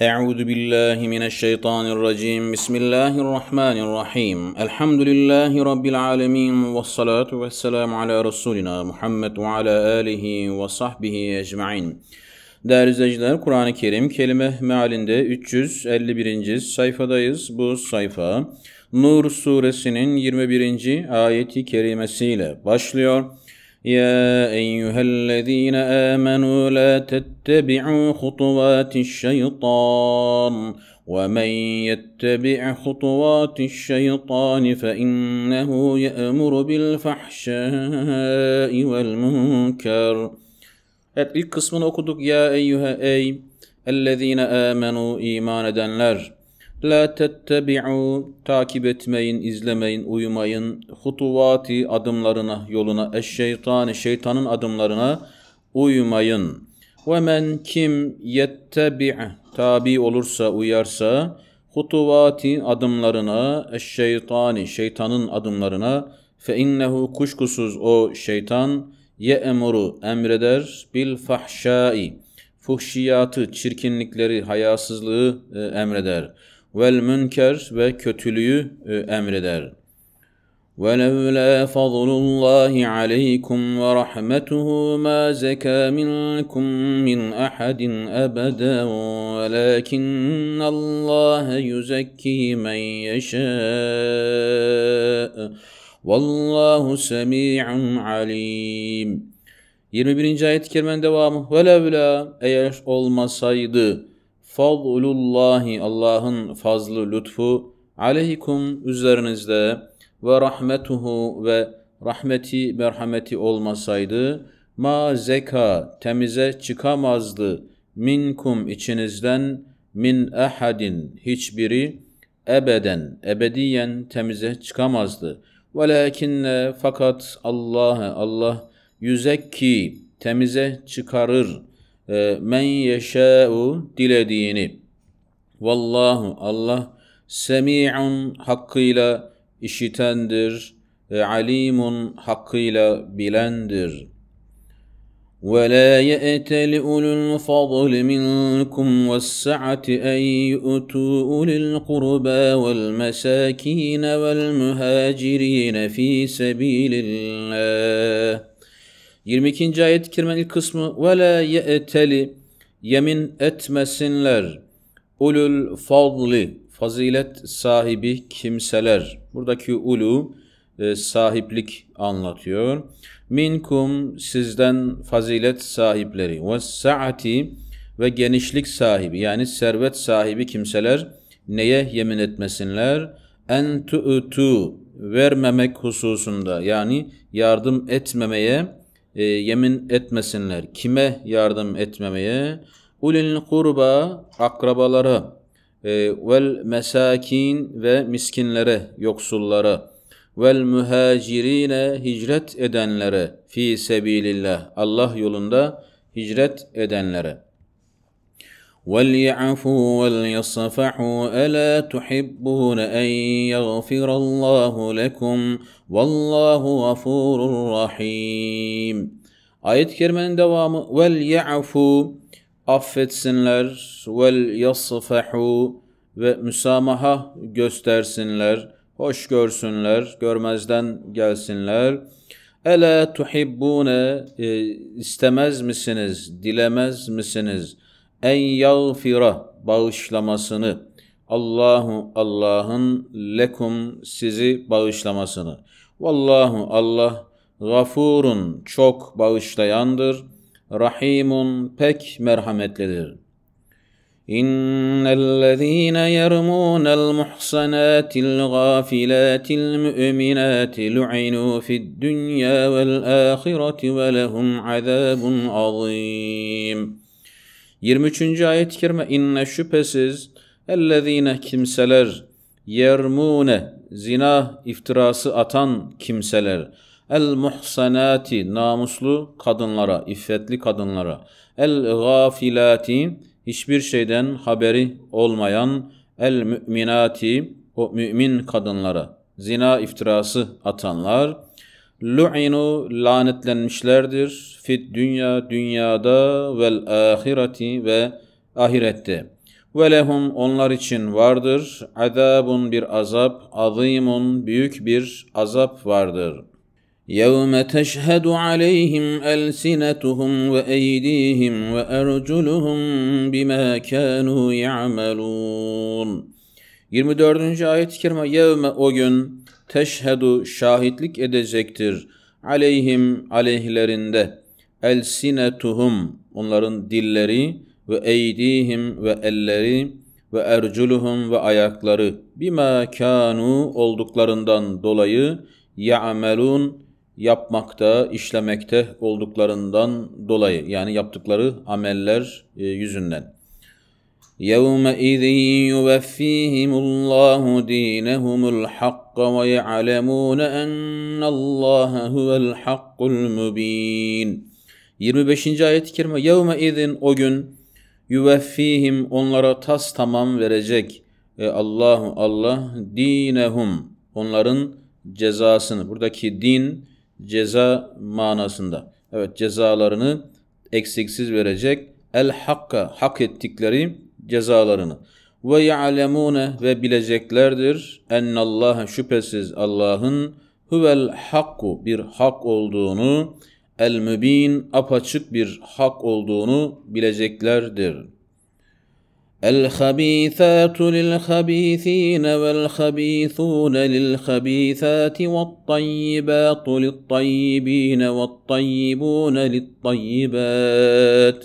أعوذ بالله من الشيطان الرجيم بسم الله الرحمن الرحيم الحمد لله رب العالمين والصلاة والسلام على رسولنا Muhammed ve ala alihi ve sahbihi ecmain. Değerli izleyiciler, Kur'an-ı Kerim kelime mealinde 351. sayfadayız. Bu sayfa Nur suresinin 21. ayeti kerimesiyle başlıyor. يا أيها الذين آمنوا لا تتبعوا خطوات الشيطان ومن يتبع خطوات الشيطان فإنه يأمر بالفحشاء والمنكر Evet ilk kısmını okuduk ya eyyühe ey ellezine amenu iman edenler La tettebi'u takip etmeyin, izlemeyin, uyumayın. Hutuvati adımlarına, yoluna, eşşeytani şeytanın adımlarına uyumayın. Ve men kim yettebi' tabi olursa, uyarsa hutuvati adımlarına, eşşeytani şeytanın adımlarına fe innehu kuşkusuz o şeytan ye emuru emreder bil fahşai fuhşiyatı, çirkinlikleri, hayasızlığı e, emreder.'' vel münker ve kötülüğü emreder. وَلَوْلَا فَضْلُ اللّٰهِ عَلَيْكُمْ وَرَحْمَتُهُ مَا زَكَى مِنْكُمْ مِنْ أَحَدٍ أَبَدًا وَلَكِنَّ اللّٰهَ يُزَكِّي مَنْ يَشَاءُ وَاللّٰهُ سَمِيعٌ عَلِيمٌ 21. ayet-i kerimenin devamı. وَلَوْلَا eğer olmasaydı fadlullahi Allah'ın fazlı lütfu aleykum üzerinizde ve rahmetuhu ve rahmeti merhameti olmasaydı ma zeka temize çıkamazdı minkum içinizden min ahadin hiçbiri ebeden ebediyen temize çıkamazdı. Velakinne fakat Allah Allah yüzek ki temize çıkarır.'' men yeşâ'u dilediğini. Vallahu Allah semi'un hakkıyla işitendir, alimun hakkıyla bilendir. ولا يأت لأولو الفضل منكم والسعة أن يؤتوا أولي القربى والمساكين والمهاجرين في سبيل الله 22. ayet kerimenin ilk kısmı ve la ye'teli yemin etmesinler ulul fadli fazilet sahibi kimseler. Buradaki ulu e, sahiplik anlatıyor. Minkum sizden fazilet sahipleri ve saati ve genişlik sahibi yani servet sahibi kimseler neye yemin etmesinler? En tu'tu vermemek hususunda yani yardım etmemeye e, yemin etmesinler. Kime yardım etmemeye? Ulil kurba akrabalara e, vel mesakin ve miskinlere, yoksullara vel mühacirine hicret edenlere fi sebilillah Allah yolunda hicret edenlere. وليعفوا وليصفحوا الا تحبون ان يغفر الله lekum vallahu gafurur rahim Ayet-i kerimenin devamı affetsinler vel yasfahu ve müsamaha göstersinler, hoş görsünler, görmezden gelsinler. Ela tuhibbune e, istemez misiniz, dilemez misiniz?'' en yağfira bağışlamasını Allahu Allah'ın lekum sizi bağışlamasını. Vallahu Allah gafurun çok bağışlayandır. Rahimun pek merhametlidir. إن الذين يرمون المحصنات الغافلات المؤمنات لعنوا في الدنيا والآخرة ولهم عذاب azim. 23. ayet-i kerime inne şüphesiz ellezine kimseler yermune zina iftirası atan kimseler el muhsanati namuslu kadınlara, iffetli kadınlara el gafilati hiçbir şeyden haberi olmayan el müminati o mümin kadınlara zina iftirası atanlar lu'inu lanetlenmişlerdir fit dünya dünyada vel ahireti ve ahirette. Ve lehum onlar için vardır azabun bir azap, azimun büyük bir azap vardır.'' يوم تشهد عليهم ألسنتهم وأيديهم وأرجلهم بما كانوا يعملون 24. ayet-i kerime yevme o gün teşhedu şahitlik edecektir aleyhim aleyhlerinde elsinetuhum onların dilleri ve eydihim ve elleri ve erculuhum ve ayakları bima kanu olduklarından dolayı ya'melun yapmakta, işlemekte olduklarından dolayı yani yaptıkları ameller e, yüzünden. يومئذ يوفيهم الله دينهم الحق ويعلمون أن الله هو الحق المبين 25. ayet-i kerime Yevme izin o gün yüveffihim onlara tas tamam verecek. E, Allahu Allah dinehum onların cezasını. Buradaki din ceza manasında. Evet cezalarını eksiksiz verecek. El hakka hak ettikleri cezalarını. Ve ya'lemune ve bileceklerdir Allah şüphesiz Allah'ın huvel hakku bir hak olduğunu el mübin apaçık bir hak olduğunu bileceklerdir.'' الخبيثات للخبيثين والخبيثون للخبيثات والطيبات للطيبين والطيبون للطيبات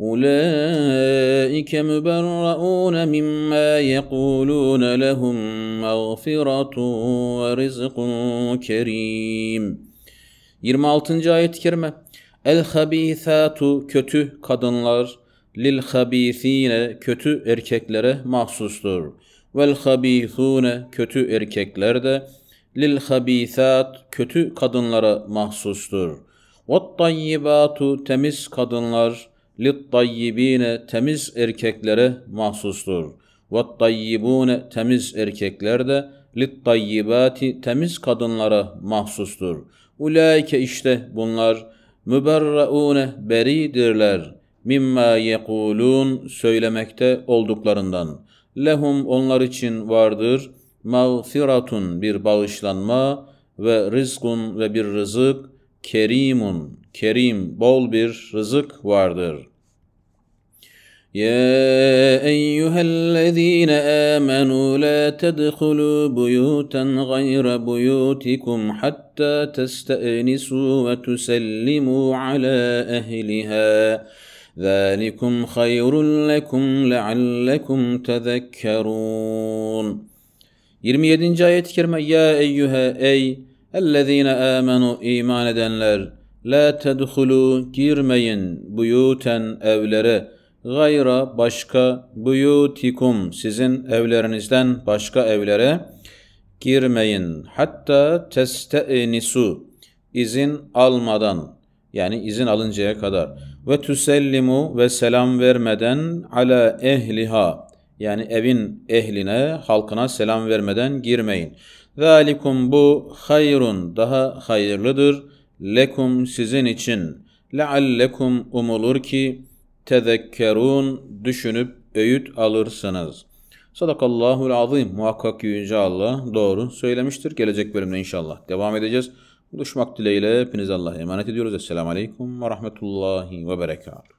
أولئك مبرؤون مما يقولون لهم مغفرة ورزق كريم 26. ayet-i kerime El-habisatu kötü kadınlar lil habisine kötü erkeklere mahsustur. Vel habisune kötü erkekler de lil habisat kötü kadınlara mahsustur. Vat tayyibatu temiz kadınlar lit tayyibine temiz erkeklere mahsustur. Vat tayyibune temiz erkekler de lit tayyibati temiz kadınlara mahsustur. Ulaike işte bunlar müberraune beridirler.'' mimma yekulun söylemekte olduklarından. Lehum onlar için vardır mağfiratun bir bağışlanma ve rizkun ve bir rızık kerimun kerim bol bir rızık vardır.'' يا أيها الذين la لا buyutan بيوتا buyutikum hatta حتى ve وتسلموا ala أهلها ذلكم خير لكم لعلكم تذكرون 27. ayet-i kerime Ya eyyühe ey ellezine amenu iman edenler La tedhulu girmeyin buyuten evlere gayra başka buyutikum sizin evlerinizden başka evlere girmeyin hatta testeenisu izin almadan yani izin alıncaya kadar ve tüsellimu ve selam vermeden ala ehliha yani evin ehline, halkına selam vermeden girmeyin. Zalikum bu hayrun daha hayırlıdır lekum sizin için. Leallekum umulur ki tezekkerun düşünüp öğüt alırsınız. Sadakallahul azim. Muhakkak ki Yüce Allah doğru söylemiştir. Gelecek bölümde inşallah devam edeceğiz. Buluşmak dileğiyle hepinize Allah'a emanet ediyoruz. Esselamu Aleyküm ve Rahmetullahi ve Berekatuhu.